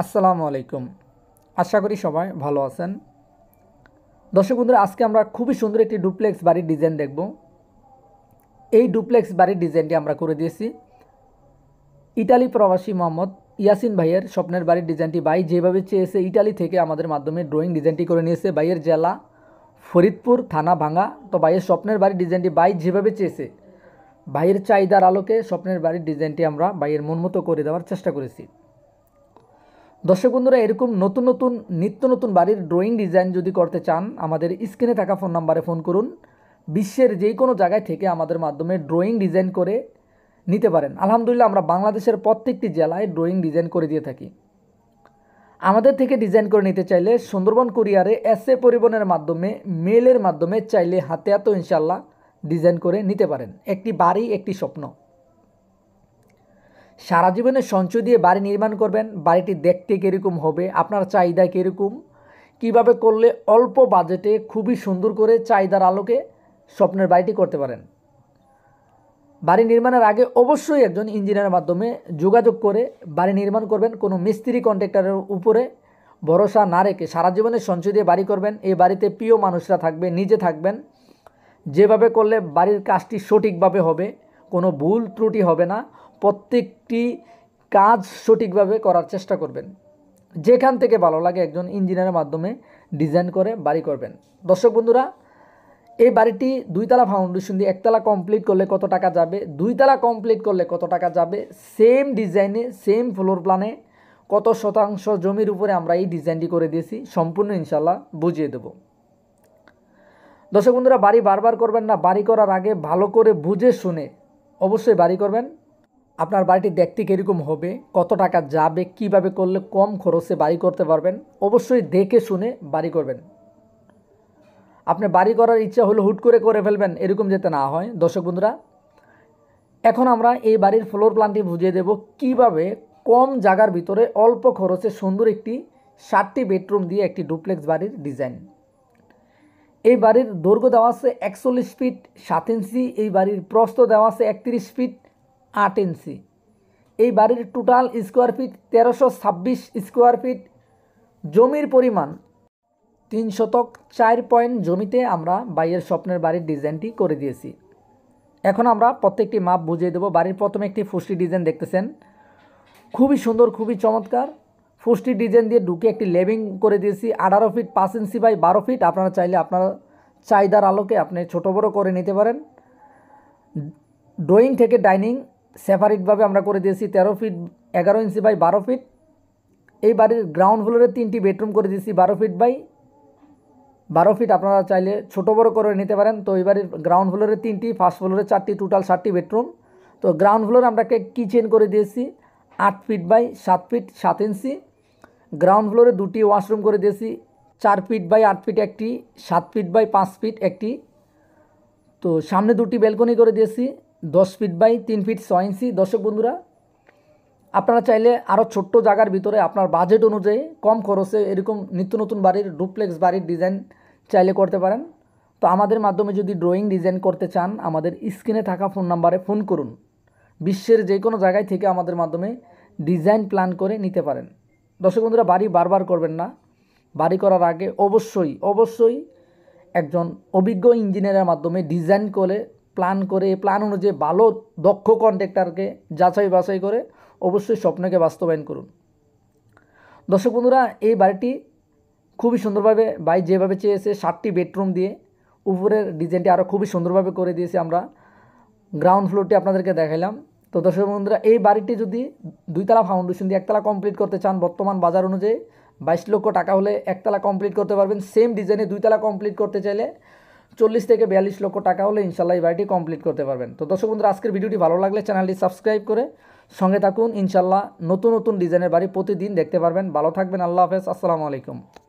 আসসালামু আলাইকুম আশা করি সবাই ভালো আছেন দর্শক বন্ধুরা আজকে আমরা খুবই সুন্দর একটি ডুপ্লেক্স বাড়ির ডিজাইন দেখব এই ডুপ্লেক্স বাড়ির ডিজাইনটি আমরা করে দিয়েছি ইটালি প্রবাসী মোহাম্মদ ইয়াসিন ভাইয়ের স্বপ্নের বাড়ির ডিজাইনটি ভাই যেভাবে চেয়েছে ইটালি থেকে আমাদের মাধ্যমে ড্রয়িং ডিজাইনটি করে নিয়েছে ভাইয়ের জেলা ফরিদপুর থানা ভাঙা তো ভাইয়ের স্বপ্নের বাড়ির ডিজাইনটি ভাই যেভাবে চেয়েছে ভাইয়ের চাহিদার আলোকে স্বপ্নের বাড়ির ডিজাইনটি আমরা ভাইয়ের মন মতো করে দেওয়ার চেষ্টা করেছি দর্শক বন্ধুরা এরকম নতুন নতুন নিত্য নতুন বাড়ির ড্রয়িং ডিজাইন যদি করতে চান আমাদের স্ক্রিনে থাকা ফোন নাম্বারে ফোন করুন বিশ্বের যে কোনো জায়গায় থেকে আমাদের মাধ্যমে ড্রয়িং ডিজাইন করে নিতে পারেন আলহামদুলিল্লাহ আমরা বাংলাদেশের প্রত্যেকটি জেলায় ড্রয়িং ডিজাইন করে দিয়ে থাকি আমাদের থেকে ডিজাইন করে নিতে চাইলে সুন্দরবন কুরিয়ারে এস এ পরিবহনের মাধ্যমে মেলের মাধ্যমে চাইলে হাতে হাতেও ইনশাল্লাহ ডিজাইন করে নিতে পারেন একটি বাড়ি একটি স্বপ্ন সারা জীবনে সঞ্চয় দিয়ে বাড়ি নির্মাণ করবেন বাড়িটি দেখতে কীরকম হবে আপনার চাহিদা কীরকম কিভাবে করলে অল্প বাজেটে খুবই সুন্দর করে চাহিদার আলোকে স্বপ্নের বাড়িটি করতে পারেন বাড়ি নির্মাণের আগে অবশ্যই একজন ইঞ্জিনিয়ারের মাধ্যমে যোগাযোগ করে বাড়ি নির্মাণ করবেন কোনো মিস্ত্রি কন্ট্রাক্টরের উপরে ভরসা না রেখে সারা জীবনে সঞ্চয় দিয়ে বাড়ি করবেন এই বাড়িতে প্রিয় মানুষরা থাকবে নিজে থাকবেন যেভাবে করলে বাড়ির কাজটি সঠিকভাবে হবে কোনো ভুল ত্রুটি হবে না প্রত্যেকটি কাজ সঠিকভাবে করার চেষ্টা করবেন যেখান থেকে ভালো লাগে একজন ইঞ্জিনিয়ারের মাধ্যমে ডিজাইন করে বাড়ি করবেন দর্শক বন্ধুরা এই বাড়িটি দুইতলা ফাউন্ডেশন দিয়ে একতলা কমপ্লিট করলে কত টাকা যাবে দুইতলা কমপ্লিট করলে কত টাকা যাবে সেম ডিজাইনে সেম ফ্লোর প্ল্যানে কত শতাংশ জমির উপরে আমরা এই ডিজাইনটি করে দিয়েছি সম্পূর্ণ ইনশাল্লাহ বুঝিয়ে দেব দর্শক বন্ধুরা বাড়ি বারবার করবেন না বাড়ি করার আগে ভালো করে বুঝে শুনে অবশ্যই বাড়ি করবেন আপনার বাড়িটি দেখতে কীরকম হবে কত টাকা যাবে কিভাবে করলে কম খরচে বাড়ি করতে পারবেন অবশ্যই দেখে শুনে বাড়ি করবেন আপনি বাড়ি করার ইচ্ছা হলো হুট করে করে ফেলবেন এরকম যেতে না হয় দর্শক বন্ধুরা এখন আমরা এই বাড়ির ফ্লোর প্ল্যানটি বুঝিয়ে দেব কিভাবে কম জায়গার ভিতরে অল্প খরচে সুন্দর একটি ষাটটি বেডরুম দিয়ে একটি ডুপ্লেক্স বাড়ির ডিজাইন এই বাড়ির দৈর্ঘ্য দেওয়া আছে একচল্লিশ ফিট সাত ইঞ্চি এই বাড়ির প্রস্থ দেওয়া আছে একত্রিশ ফিট আট ইঞ্চি এই বাড়ির টোটাল স্কোয়ার ফিট তেরোশো ছাব্বিশ স্কোয়ার ফিট জমির পরিমাণ তিন শতক চার পয়েন্ট জমিতে আমরা বাইয়ের স্বপ্নের বাড়ির ডিজাইনটি করে দিয়েছি এখন আমরা প্রত্যেকটি মাপ বুঝিয়ে দেবো বাড়ির প্রথমে একটি ফুসলি ডিজাইন দেখতেছেন খুবই সুন্দর খুবই চমৎকার ফুষ্টি ডিজাইন দিয়ে ঢুকে একটি লেভিং করে দিয়েছি আঠারো ফিট পাঁচ ইঞ্চি বাই বারো ফিট আপনারা চাইলে আপনারা চাহিদার আলোকে আপনি ছোটো বড়ো করে নিতে পারেন ড্রয়িং থেকে ডাইনিং সেপারেটভাবে আমরা করে দিয়েছি তেরো ফিট এগারো ইঞ্চি বাই বারো ফিট এই বাড়ির গ্রাউন্ড ফ্লোরে তিনটি বেডরুম করে দিয়েছি বারো ফিট বাই বারো ফিট আপনারা চাইলে ছোটো বড়ো করে নিতে পারেন তো এই বাড়ির গ্রাউন্ড ফ্লোরে তিনটি ফার্স্ট ফ্লোরে চারটি টোটাল সাতটি বেডরুম তো গ্রাউন্ড ফ্লোরে আমরা কিচেন করে দিয়েছি আট ফিট বাই সাত ফিট সাত ইঞ্চি গ্রাউন্ড ফ্লোরে দুটি ওয়াশরুম করে দিয়েছি চার ফিট বাই আট ফিট একটি সাত ফিট বাই পাঁচ ফিট একটি তো সামনে দুটি ব্যালকনি করে দিয়েছি দশ ফিট বাই তিন ফিট ছয় ইঞ্চি দর্শক বন্ধুরা আপনারা চাইলে আরও ছোট্ট জায়গার ভিতরে আপনার বাজেট অনুযায়ী কম খরচে এরকম নিত্য নতুন বাড়ির ডুপ্লেক্স বাড়ির ডিজাইন চাইলে করতে পারেন তো আমাদের মাধ্যমে যদি ড্রয়িং ডিজাইন করতে চান আমাদের স্ক্রিনে থাকা ফোন নাম্বারে ফোন করুন বিশ্বের যে কোনো জায়গায় থেকে আমাদের মাধ্যমে ডিজাইন প্ল্যান করে নিতে পারেন দর্শক বন্ধুরা বাড়ি বারবার করবেন না বাড়ি করার আগে অবশ্যই অবশ্যই একজন অভিজ্ঞ ইঞ্জিনিয়ারের মাধ্যমে ডিজাইন করে প্ল্যান করে প্ল্যান অনুযায়ী ভালো দক্ষ কন্ট্রাক্টরকে যাচাই বাছাই করে অবশ্যই স্বপ্নকে বাস্তবায়ন করুন দর্শক বন্ধুরা এই বাড়িটি খুবই সুন্দরভাবে বাই যেভাবে চেয়েছে সাতটি বেডরুম দিয়ে উপরের ডিজাইনটি আরও খুবই সুন্দরভাবে করে দিয়েছি আমরা গ্রাউন্ড ফ্লোরটি আপনাদেরকে দেখাইলাম তো দর্শক বন্ধুরা এই বাড়িটি যদি দুইতলা ফাউন্ডেশন দিয়ে একতলা কমপ্লিট করতে চান বর্তমান বাজার অনুযায়ী বাইশ লক্ষ টাকা হলে একতলা কমপ্লিট করতে পারবেন সেম ডিজাইনে দুইতলা কমপ্লিট করতে চাইলে চল্লিশ থেকে বিয়াল্লিশ লক্ষ টাকা হলে ইনশাল্লাহ এই বাড়িটি কমপ্লিট করতে পারবেন তো দর্শক বন্ধুরা আজকের ভিডিওটি ভালো লাগলে চ্যানেলটি সাবস্ক্রাইব করে সঙ্গে থাকুন ইনশাল্লাহ নতুন নতুন ডিজাইনের বাড়ি প্রতিদিন দেখতে পারবেন ভালো থাকবেন আল্লাহ হাফেজ আসসালামু আলাইকুম